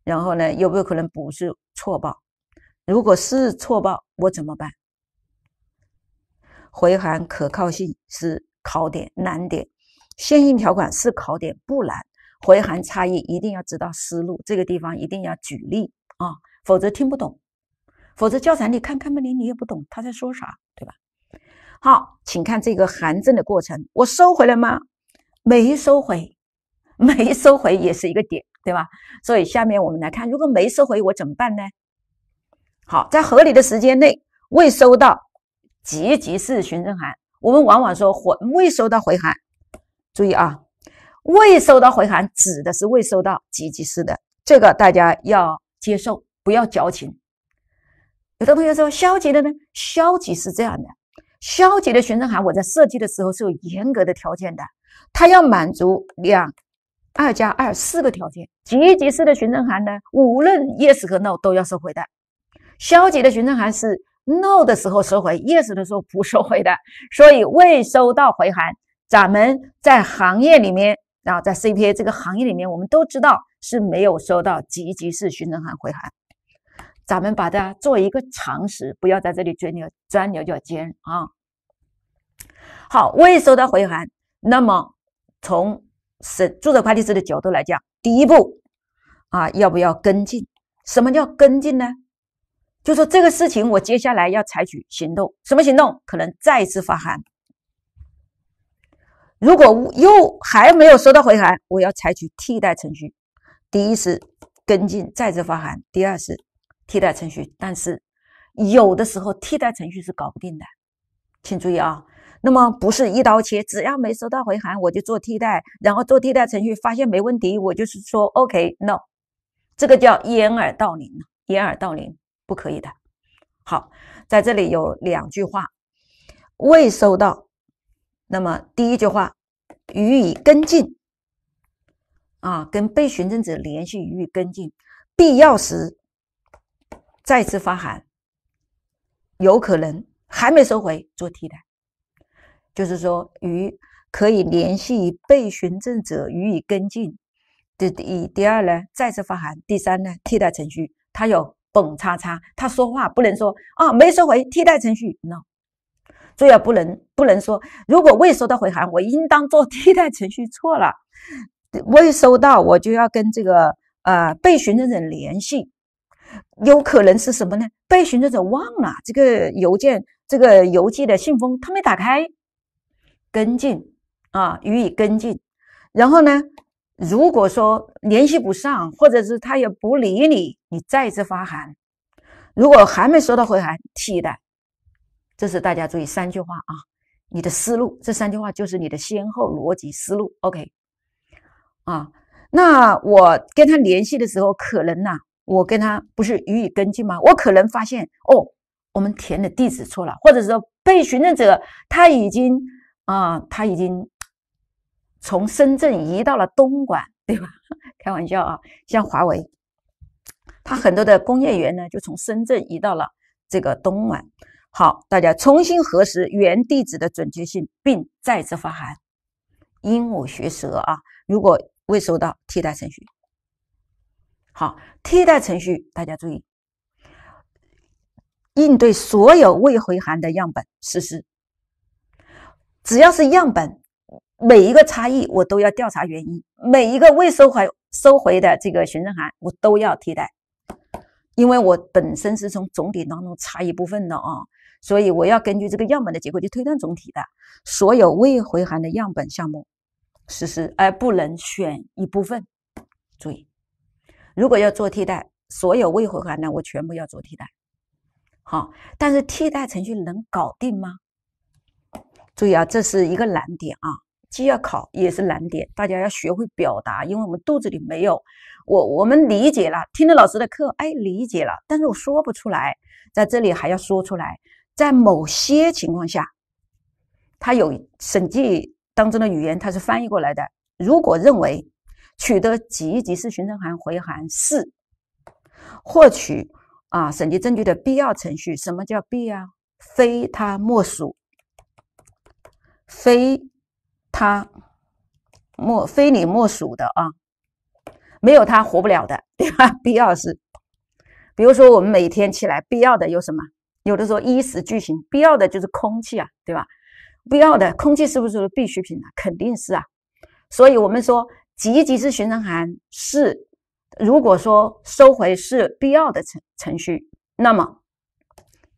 然后呢，有没有可能不是错报？如果是错报，我怎么办？回函可靠性是考点难点，限定条款是考点不难。回函差异一定要知道思路，这个地方一定要举例啊，否则听不懂，否则教材你看看不天你也不懂他在说啥，对吧？好，请看这个函证的过程，我收回了吗？没收回，没收回也是一个点，对吧？所以下面我们来看，如果没收回我怎么办呢？好，在合理的时间内未收到。急急式询证函，我们往往说回未收到回函。注意啊，未收到回函指的是未收到急急式的，这个大家要接受，不要矫情。有的同学说消极的呢？消极是这样的，消极的询证函我在设计的时候是有严格的条件的，它要满足两二加二四个条件。积极式的询证函呢，无论 yes 和 no 都要收回的。消极的询证函是。No 的时候收回，Yes 的时候不收回的，所以未收到回函，咱们在行业里面，啊，在 CPA 这个行业里面，我们都知道是没有收到积极式询证函回函，咱们把它做一个常识，不要在这里钻牛钻牛角尖啊。好，未收到回函，那么从审注册会计师的角度来讲，第一步啊，要不要跟进？什么叫跟进呢？就说这个事情，我接下来要采取行动。什么行动？可能再次发函。如果又还没有收到回函，我要采取替代程序。第一是跟进，再次发函；第二是替代程序。但是有的时候替代程序是搞不定的，请注意啊。那么不是一刀切，只要没收到回函，我就做替代，然后做替代程序，发现没问题，我就是说 OK，No，这个叫掩耳盗铃，掩耳盗铃。不可以的。好，在这里有两句话，未收到，那么第一句话予以跟进，啊，跟被询证者联系予以跟进，必要时再次发函，有可能还没收回做替代，就是说与可以联系被询证者予以跟进。第一，第二呢，再次发函；第三呢，替代程序，它有。蹦叉叉，他说话不能说啊，没收回替代程序 n 注意啊，不能不能说，如果未收到回函，我应当做替代程序错了。[laughs] 未收到，我就要跟这个呃被询证人联系，有可能是什么呢？被询证者忘了这个邮件，这个邮寄的信封他没打开，跟进啊，予以跟进，然后呢？如果说联系不上，或者是他也不理你，你再次发函。如果还没收到回函，替代。这是大家注意三句话啊，你的思路这三句话就是你的先后逻辑思路。OK，啊，那我跟他联系的时候，可能呐，我跟他不是予以跟进吗？我可能发现哦，我们填的地址错了，或者说被询问者他已经啊，他已经。从深圳移到了东莞，对吧？[laughs] 开玩笑啊！像华为，它很多的工业园呢，就从深圳移到了这个东莞。好，大家重新核实原地址的准确性，并再次发函。鹦鹉学舌啊！如果未收到替代程序，好，替代程序大家注意，应对所有未回函的样本实施，只要是样本。每一个差异我都要调查原因，每一个未收回收回的这个询证函我都要替代，因为我本身是从总体当中差一部分的啊，所以我要根据这个样本的结构去推断总体的所有未回函的样本项目，实施而不能选一部分。注意，如果要做替代，所有未回函呢，我全部要做替代。好，但是替代程序能搞定吗？注意啊，这是一个难点啊。既要考也是难点，大家要学会表达，因为我们肚子里没有，我我们理解了，听了老师的课，哎，理解了，但是我说不出来，在这里还要说出来，在某些情况下，他有审计当中的语言，他是翻译过来的。如果认为取得几级式询证函回函是获取啊审计证据的必要程序，什么叫必要？非他莫属，非。他莫非你莫属的啊？没有他活不了的，对吧？[laughs] 必要是，比如说我们每天起来必要的有什么？有的时候衣食住行，必要的就是空气啊，对吧？必要的空气是不是必需品啊？肯定是啊。所以我们说，积极是询证函是，如果说收回是必要的程程序，那么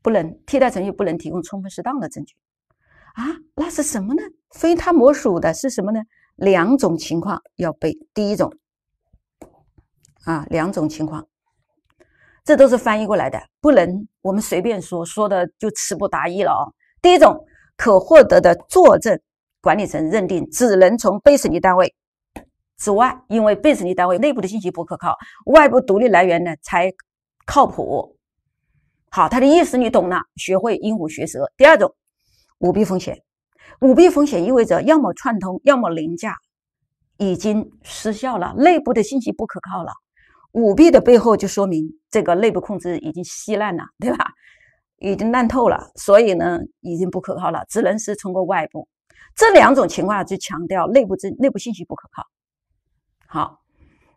不能替代程序不能提供充分适当的证据啊？那是什么呢？非他莫属的是什么呢？两种情况要背。第一种，啊，两种情况，这都是翻译过来的，不能我们随便说说的就词不达意了哦。第一种，可获得的作证，管理层认定只能从被审计单位之外，因为被审计单位内部的信息不可靠，外部独立来源呢才靠谱。好，他的意思你懂了，学会鹦鹉学舌。第二种，舞弊风险。舞弊风险意味着要么串通，要么凌驾，已经失效了。内部的信息不可靠了。舞弊的背后就说明这个内部控制已经稀烂了，对吧？已经烂透了，所以呢，已经不可靠了，只能是通过外部这两种情况去强调内部内内部信息不可靠。好，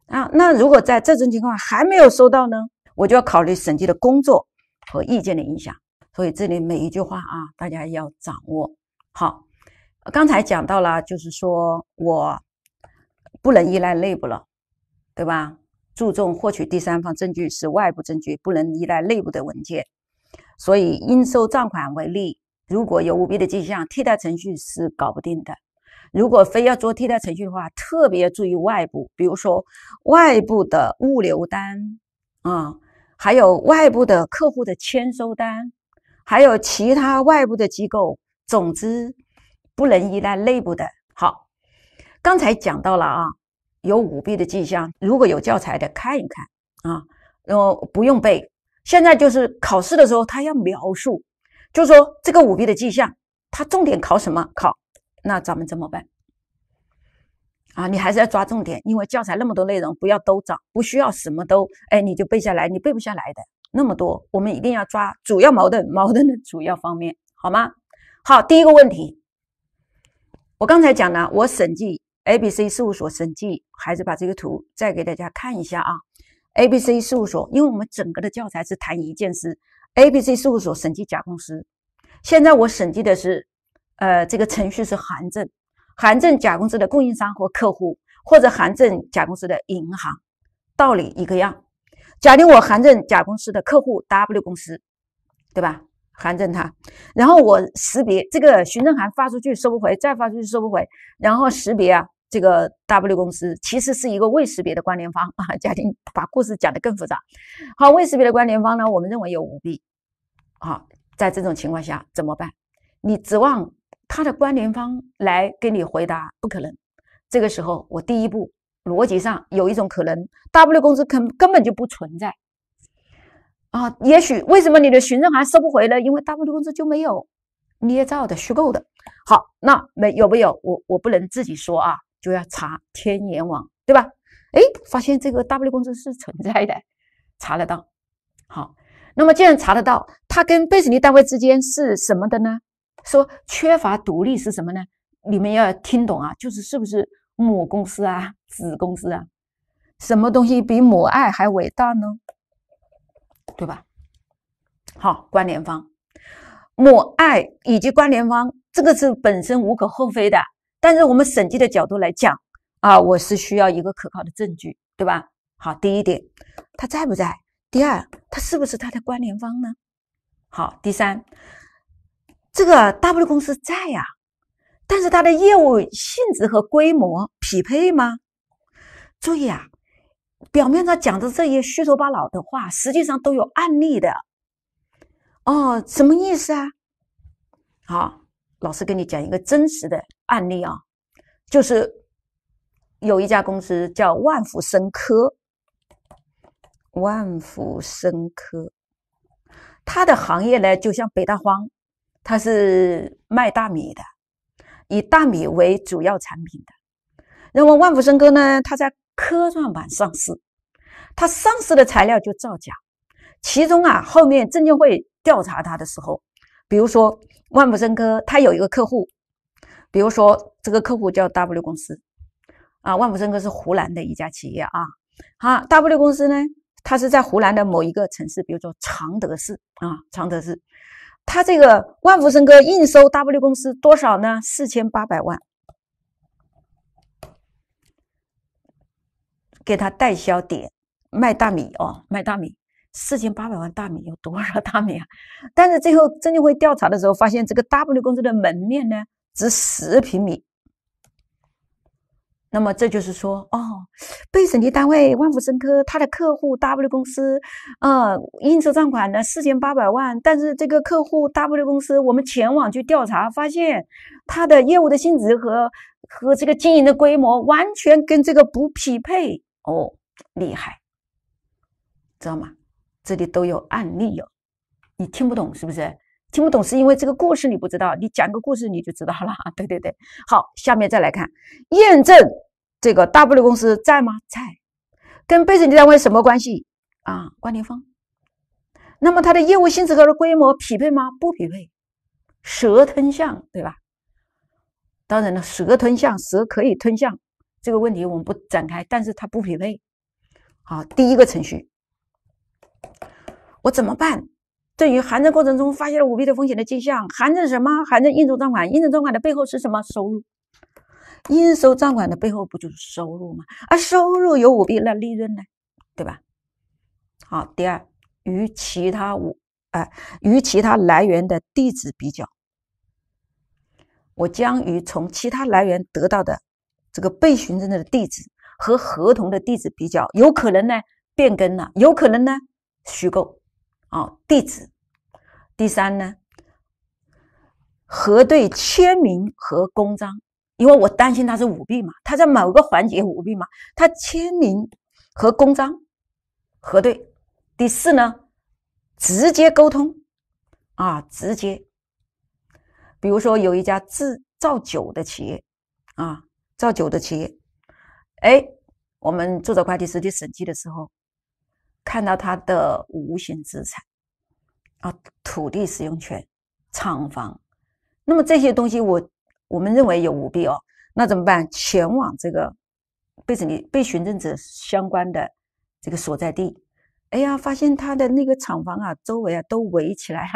啊，那如果在这种情况还没有收到呢，我就要考虑审计的工作和意见的影响。所以这里每一句话啊，大家要掌握好。刚才讲到了，就是说我不能依赖内部了，对吧？注重获取第三方证据是外部证据，不能依赖内部的文件。所以，应收账款为例，如果有舞弊的迹象，替代程序是搞不定的。如果非要做替代程序的话，特别注意外部，比如说外部的物流单啊，还有外部的客户的签收单，还有其他外部的机构。总之。不能依赖内部的。好，刚才讲到了啊，有舞弊的迹象。如果有教材的，看一看啊，然后不用背？现在就是考试的时候，他要描述，就说这个舞弊的迹象，他重点考什么？考那咱们怎么办？啊，你还是要抓重点，因为教材那么多内容，不要都找，不需要什么都哎，你就背下来，你背不下来的那么多，我们一定要抓主要矛盾，矛盾的主要方面，好吗？好，第一个问题。我刚才讲了，我审计 A B C 事务所审计，还是把这个图再给大家看一下啊。A B C 事务所，因为我们整个的教材是谈一件事，A B C 事务所审计甲公司。现在我审计的是，呃，这个程序是函证，函证甲公司的供应商和客户，或者函证甲公司的银行，道理一个样。假定我函证甲公司的客户 W 公司，对吧？函证他，然后我识别这个询证函发出去收不回，再发出去收不回，然后识别啊，这个 W 公司其实是一个未识别的关联方啊，家 [laughs] 庭把故事讲得更复杂。好，未识别的关联方呢，我们认为有舞弊。好，在这种情况下怎么办？你指望他的关联方来给你回答？不可能。这个时候，我第一步逻辑上有一种可能，W 公司肯根本就不存在。啊，也许为什么你的询证函收不回呢？因为 W 公司就没有捏造的、虚构的。好，那没有没有，我我不能自己说啊，就要查天眼网，对吧？哎，发现这个 W 公司是存在的，查得到。好，那么既然查得到，它跟被审计单位之间是什么的呢？说缺乏独立是什么呢？你们要听懂啊，就是是不是母公司啊、子公司啊？什么东西比母爱还伟大呢？对吧？好，关联方、母爱以及关联方，这个是本身无可厚非的。但是我们审计的角度来讲啊，我是需要一个可靠的证据，对吧？好，第一点，他在不在？第二，他是不是他的关联方呢？好，第三，这个 W 公司在呀，但是它的业务性质和规模匹配吗？注意啊。表面上讲的这些虚头巴脑的话，实际上都有案例的哦。什么意思啊？好，老师跟你讲一个真实的案例啊，就是有一家公司叫万福生科。万福生科，它的行业呢，就像北大荒，它是卖大米的，以大米为主要产品的。那么万福生科呢，它在科创板上市。他上市的材料就造假，其中啊，后面证监会调查他的时候，比如说万福生科，他有一个客户，比如说这个客户叫 W 公司，啊，万福生科是湖南的一家企业啊，啊，W 公司呢，他是在湖南的某一个城市，比如说常德市啊，常德市，他这个万福生科应收 W 公司多少呢？四千八百万，给他代销点。卖大米哦，卖大米，四千八百万大米有多少大米啊？但是最后证监会调查的时候，发现这个 W 公司的门面呢值十平米。那么这就是说哦，被审计单位万福生科，他的客户 W 公司，呃，应收账款呢四千八百万，但是这个客户 W 公司，我们前往去调查，发现他的业务的性质和和这个经营的规模完全跟这个不匹配哦，厉害。知道吗？这里都有案例哟。你听不懂是不是？听不懂是因为这个故事你不知道。你讲个故事你就知道了。[laughs] 对对对，好，下面再来看验证这个 W 公司在吗？在，跟被审计单位什么关系啊？关联方。那么它的业务性质和的规模匹配吗？不匹配，蛇吞象，对吧？当然了，蛇吞象，蛇可以吞象，这个问题我们不展开，但是它不匹配。好，第一个程序。我怎么办？对于函证过程中发现了舞弊的风险的迹象，函证什么？函证应收账款，应收账款的背后是什么收入？应收账款的背后不就是收入吗？而收入有舞弊，那利润呢？对吧？好，第二，与其他五哎，与其他来源的地址比较，我将与从其他来源得到的这个被询证的地址和合同的地址比较，有可能呢变更了，有可能呢。虚构，啊，地址。第三呢，核对签名和公章，因为我担心他是舞弊嘛，他在某个环节舞弊嘛，他签名和公章核对。第四呢，直接沟通，啊，直接。比如说有一家制造酒的企业，啊，造酒的企业，哎，我们注册会计师去审计的时候。看到他的无形资产，啊，土地使用权、厂房，那么这些东西我我们认为有舞弊哦，那怎么办？前往这个被子里被询证者相关的这个所在地，哎呀，发现他的那个厂房啊，周围啊都围起来了，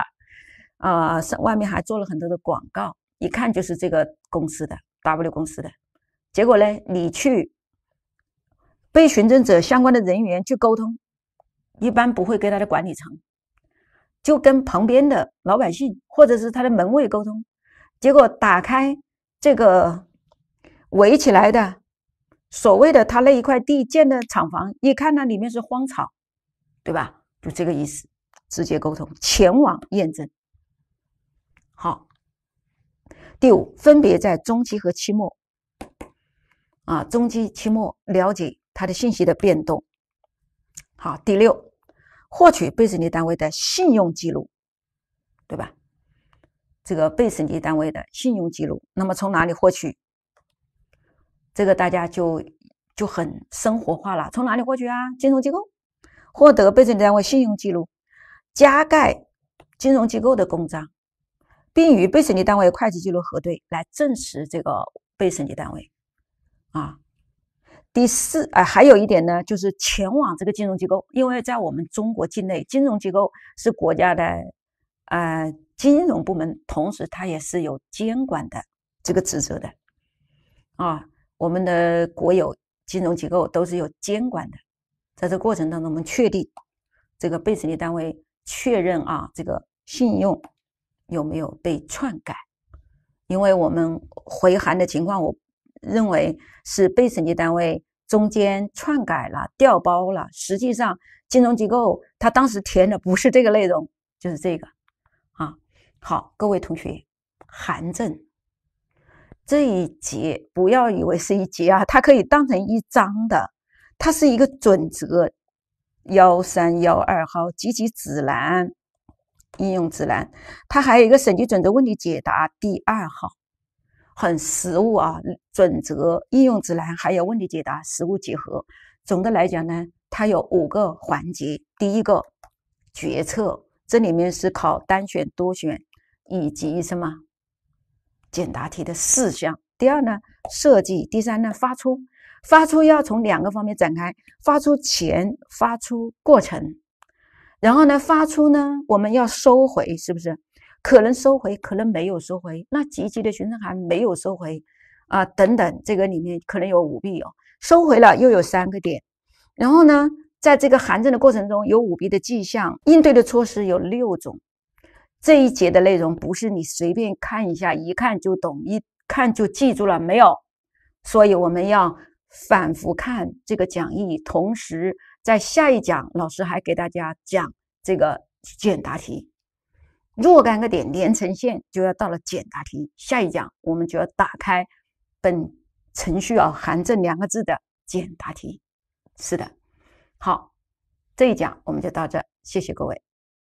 啊，外面还做了很多的广告，一看就是这个公司的 W 公司的，结果呢，你去被询证者相关的人员去沟通。一般不会跟他的管理层，就跟旁边的老百姓或者是他的门卫沟通，结果打开这个围起来的所谓的他那一块地建的厂房，一看那里面是荒草，对吧？就这个意思，直接沟通，前往验证。好，第五，分别在中期和期末，啊，中期、期末了解他的信息的变动。好，第六。获取被审计单位的信用记录，对吧？这个被审计单位的信用记录，那么从哪里获取？这个大家就就很生活化了。从哪里获取啊？金融机构获得被审计单位信用记录，加盖金融机构的公章，并与被审计单位会计记录核对，来证实这个被审计单位啊。第四啊，还有一点呢，就是前往这个金融机构，因为在我们中国境内，金融机构是国家的，呃，金融部门，同时它也是有监管的这个职责的。啊，我们的国有金融机构都是有监管的。在这过程当中，我们确定这个被审计单位确认啊，这个信用有没有被篡改？因为我们回函的情况，我。认为是被审计单位中间篡改了、调包了。实际上，金融机构他当时填的不是这个内容，就是这个。啊，好，各位同学，函证这一节不要以为是一节啊，它可以当成一章的，它是一个准则幺三幺二号及其指南、应用指南，它还有一个审计准则问题解答第二号。很实务啊，准则、应用指南还有问题解答，实务结合。总的来讲呢，它有五个环节。第一个，决策，这里面是考单选、多选以及什么简答题的四项。第二呢，设计。第三呢，发出。发出要从两个方面展开：发出前、发出过程。然后呢，发出呢，我们要收回，是不是？可能收回，可能没有收回。那积极的询证函没有收回，啊，等等，这个里面可能有舞弊哦。收回了又有三个点，然后呢，在这个函证的过程中有舞弊的迹象，应对的措施有六种。这一节的内容不是你随便看一下，一看就懂，一看就记住了没有？所以我们要反复看这个讲义，同时在下一讲老师还给大家讲这个简答题。若干个点连成线，就要到了简答题。下一讲我们就要打开本程序啊，含这两个字的简答题。是的，好，这一讲我们就到这，谢谢各位。